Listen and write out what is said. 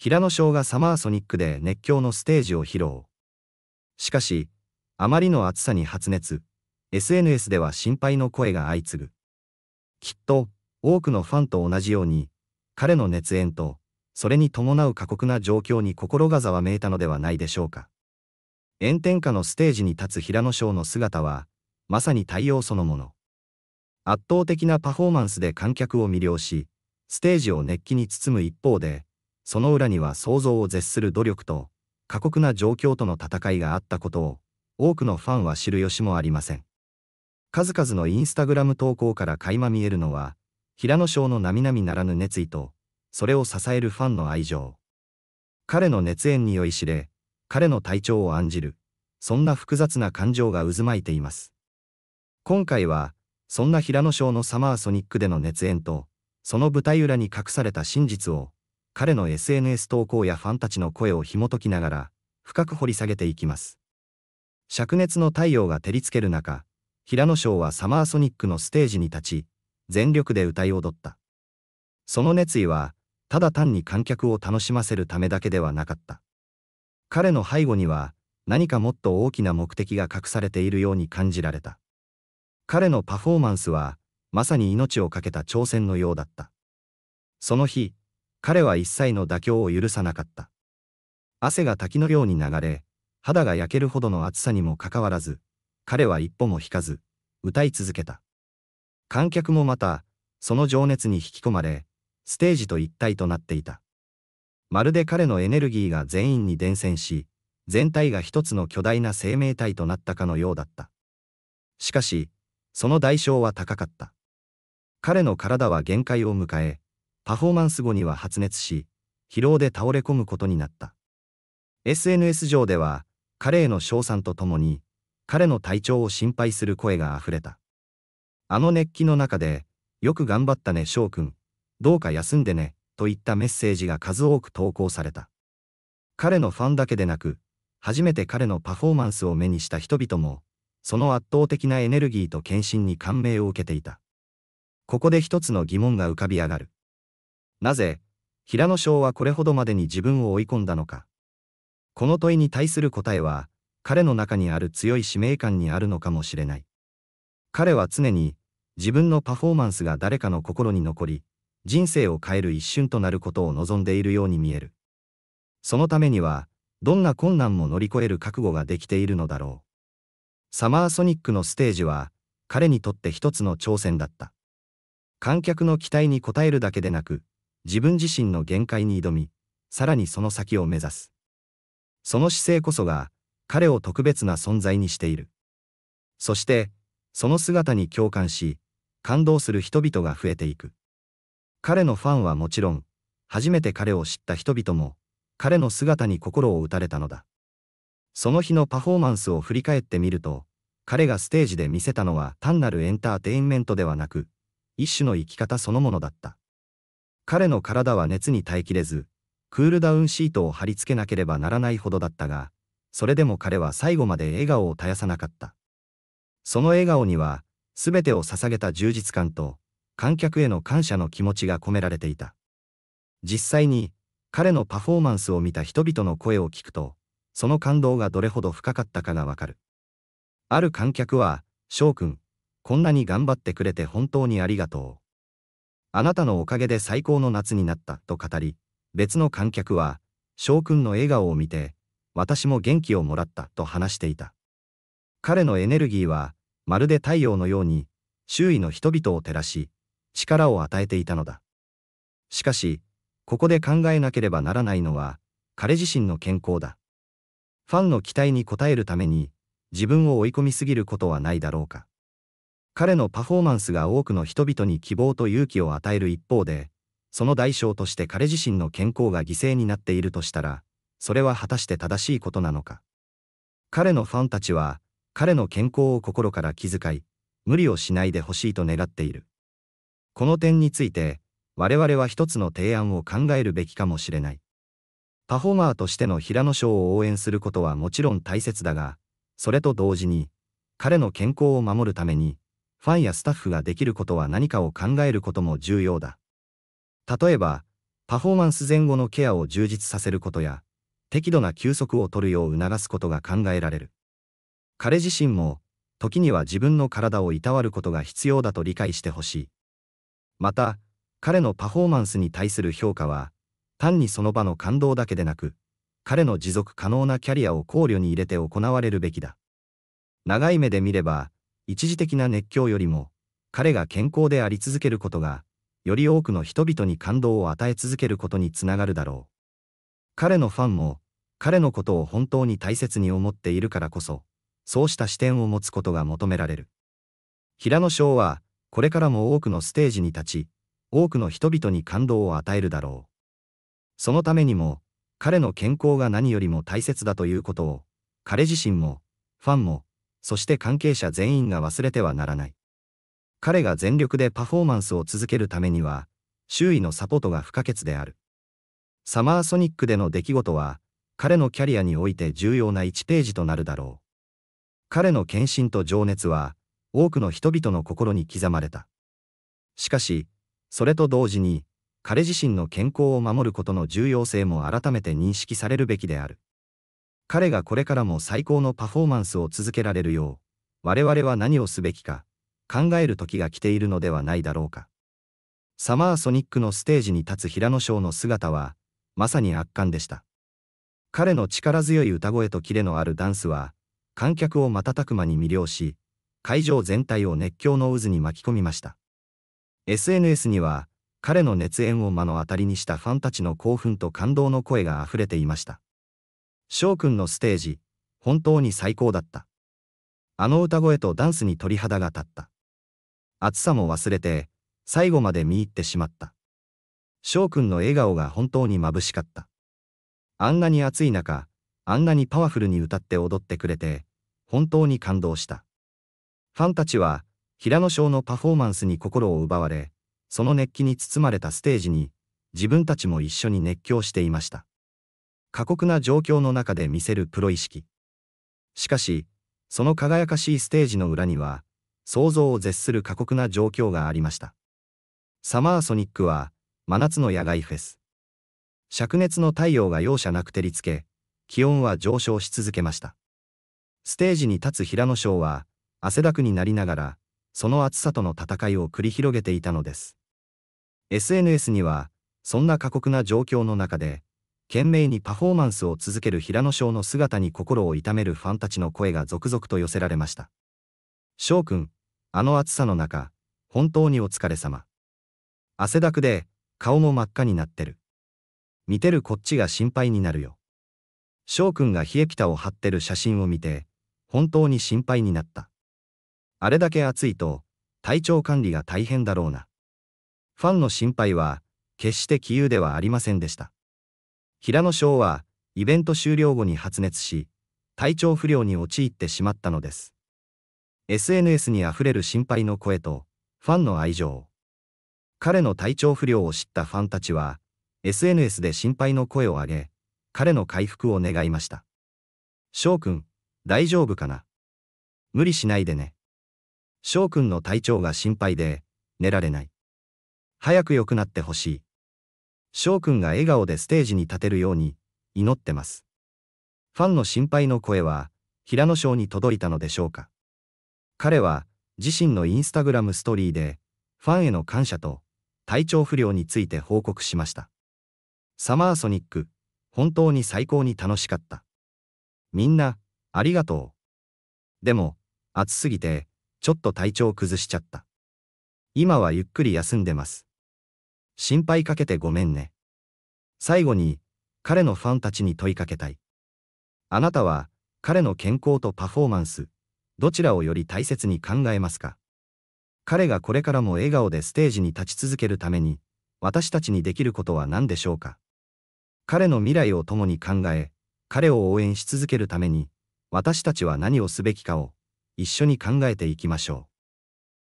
平野翔がサマーソニックで熱狂のステージを披露。しかし、あまりの暑さに発熱、SNS では心配の声が相次ぐ。きっと、多くのファンと同じように、彼の熱演と、それに伴う過酷な状況に心がざわめいたのではないでしょうか。炎天下のステージに立つ平野翔の姿は、まさに対応そのもの。圧倒的なパフォーマンスで観客を魅了し、ステージを熱気に包む一方で、その裏には想像を絶する努力と、過酷な状況との戦いがあったことを、多くのファンは知る由もありません。数々のインスタグラム投稿から垣間見えるのは、平野翔の並々ならぬ熱意と、それを支えるファンの愛情。彼の熱演に酔いしれ、彼の体調を案じる、そんな複雑な感情が渦巻いています。今回は、そんな平野翔のサマーソニックでの熱演と、その舞台裏に隠された真実を、彼の SNS 投稿やファンたちの声を紐解きながら、深く掘り下げていきます。灼熱の太陽が照りつける中、平野翔はサマーソニックのステージに立ち、全力で歌い踊った。その熱意は、ただ単に観客を楽しませるためだけではなかった。彼の背後には、何かもっと大きな目的が隠されているように感じられた。彼のパフォーマンスは、まさに命を懸けた挑戦のようだった。その日、彼は一切の妥協を許さなかった。汗が滝のように流れ、肌が焼けるほどの暑さにもかかわらず、彼は一歩も引かず、歌い続けた。観客もまた、その情熱に引き込まれ、ステージと一体となっていた。まるで彼のエネルギーが全員に伝染し、全体が一つの巨大な生命体となったかのようだった。しかし、その代償は高かった。彼の体は限界を迎え、パフォーマンス後には発熱し、疲労で倒れ込むことになった。SNS 上では、彼への称賛とともに、彼の体調を心配する声が溢れた。あの熱気の中で、よく頑張ったね翔くん、どうか休んでね、といったメッセージが数多く投稿された。彼のファンだけでなく、初めて彼のパフォーマンスを目にした人々も、その圧倒的なエネルギーと献身に感銘を受けていた。ここで一つの疑問が浮かび上がる。なぜ、平野翔はこれほどまでに自分を追い込んだのか。この問いに対する答えは、彼の中にある強い使命感にあるのかもしれない。彼は常に、自分のパフォーマンスが誰かの心に残り、人生を変える一瞬となることを望んでいるように見える。そのためには、どんな困難も乗り越える覚悟ができているのだろう。サマーソニックのステージは、彼にとって一つの挑戦だった。観客の期待に応えるだけでなく、自分自身の限界に挑み、さらにその先を目指す。その姿勢こそが、彼を特別な存在にしている。そして、その姿に共感し、感動する人々が増えていく。彼のファンはもちろん、初めて彼を知った人々も、彼の姿に心を打たれたのだ。その日のパフォーマンスを振り返ってみると、彼がステージで見せたのは単なるエンターテインメントではなく、一種の生き方そのものだった。彼の体は熱に耐えきれず、クールダウンシートを貼り付けなければならないほどだったが、それでも彼は最後まで笑顔を絶やさなかった。その笑顔には、すべてを捧げた充実感と、観客への感謝の気持ちが込められていた。実際に、彼のパフォーマンスを見た人々の声を聞くと、その感動がどれほど深かったかがわかる。ある観客は、翔くん、こんなに頑張ってくれて本当にありがとう。あなたのおかげで最高の夏になったと語り、別の観客は、翔くんの笑顔を見て、私も元気をもらったと話していた。彼のエネルギーは、まるで太陽のように、周囲の人々を照らし、力を与えていたのだ。しかし、ここで考えなければならないのは、彼自身の健康だ。ファンの期待に応えるために、自分を追い込みすぎることはないだろうか。彼のパフォーマンスが多くの人々に希望と勇気を与える一方で、その代償として彼自身の健康が犠牲になっているとしたら、それは果たして正しいことなのか。彼のファンたちは、彼の健康を心から気遣い、無理をしないでほしいと願っている。この点について、我々は一つの提案を考えるべきかもしれない。パフォーマーとしての平野賞を応援することはもちろん大切だが、それと同時に、彼の健康を守るために、ファンやスタッフができることは何かを考えることも重要だ。例えば、パフォーマンス前後のケアを充実させることや、適度な休息を取るよう促すことが考えられる。彼自身も、時には自分の体をいたわることが必要だと理解してほしい。また、彼のパフォーマンスに対する評価は、単にその場の感動だけでなく、彼の持続可能なキャリアを考慮に入れて行われるべきだ。長い目で見れば、一時的な熱狂よりも、彼が健康であり続けることが、より多くの人々に感動を与え続けることにつながるだろう。彼のファンも、彼のことを本当に大切に思っているからこそ、そうした視点を持つことが求められる。平野翔は、これからも多くのステージに立ち、多くの人々に感動を与えるだろう。そのためにも、彼の健康が何よりも大切だということを、彼自身も、ファンも、そして関係者全員が忘れてはならない。彼が全力でパフォーマンスを続けるためには、周囲のサポートが不可欠である。サマーソニックでの出来事は、彼のキャリアにおいて重要な1ページとなるだろう。彼の献身と情熱は、多くの人々の心に刻まれた。しかし、それと同時に、彼自身の健康を守ることの重要性も改めて認識されるべきである。彼がこれからも最高のパフォーマンスを続けられるよう、我々は何をすべきか、考える時が来ているのではないだろうか。サマーソニックのステージに立つ平野翔の姿は、まさに圧巻でした。彼の力強い歌声とキレのあるダンスは、観客を瞬く間に魅了し、会場全体を熱狂の渦に巻き込みました。SNS には、彼の熱演を目の当たりにしたファンたちの興奮と感動の声が溢れていました。翔くんのステージ、本当に最高だった。あの歌声とダンスに鳥肌が立った。暑さも忘れて、最後まで見入ってしまった。翔くんの笑顔が本当に眩しかった。あんなに暑い中、あんなにパワフルに歌って踊ってくれて、本当に感動した。ファンたちは、平野翔のパフォーマンスに心を奪われ、その熱気に包まれたステージに、自分たちも一緒に熱狂していました。過酷な状況の中で見せるプロ意識。しかし、その輝かしいステージの裏には、想像を絶する過酷な状況がありました。サマーソニックは、真夏の野外フェス。灼熱の太陽が容赦なく照りつけ、気温は上昇し続けました。ステージに立つ平野翔は、汗だくになりながら、その暑さとの戦いを繰り広げていたのです。SNS には、そんな過酷な状況の中で、懸命にパフォーマンスを続ける平野翔の姿に心を痛めるファンたちの声が続々と寄せられました。翔くん、あの暑さの中、本当にお疲れ様。汗だくで、顔も真っ赤になってる。見てるこっちが心配になるよ。翔くんが冷えピタを張ってる写真を見て、本当に心配になった。あれだけ暑いと、体調管理が大変だろうな。ファンの心配は、決して杞憂ではありませんでした。平野翔はイベント終了後に発熱し体調不良に陥ってしまったのです SNS にあふれる心配の声とファンの愛情彼の体調不良を知ったファンたちは SNS で心配の声を上げ彼の回復を願いました翔くん大丈夫かな無理しないでね翔くんの体調が心配で寝られない早く良くなってほしい翔くんが笑顔でステージに立てるように祈ってます。ファンの心配の声は平野翔に届いたのでしょうか。彼は自身のインスタグラムストーリーでファンへの感謝と体調不良について報告しました。サマーソニック、本当に最高に楽しかった。みんな、ありがとう。でも、暑すぎて、ちょっと体調崩しちゃった。今はゆっくり休んでます。心配かけてごめんね。最後に、彼のファンたちに問いかけたい。あなたは、彼の健康とパフォーマンス、どちらをより大切に考えますか彼がこれからも笑顔でステージに立ち続けるために、私たちにできることは何でしょうか彼の未来を共に考え、彼を応援し続けるために、私たちは何をすべきかを、一緒に考えていきましょう。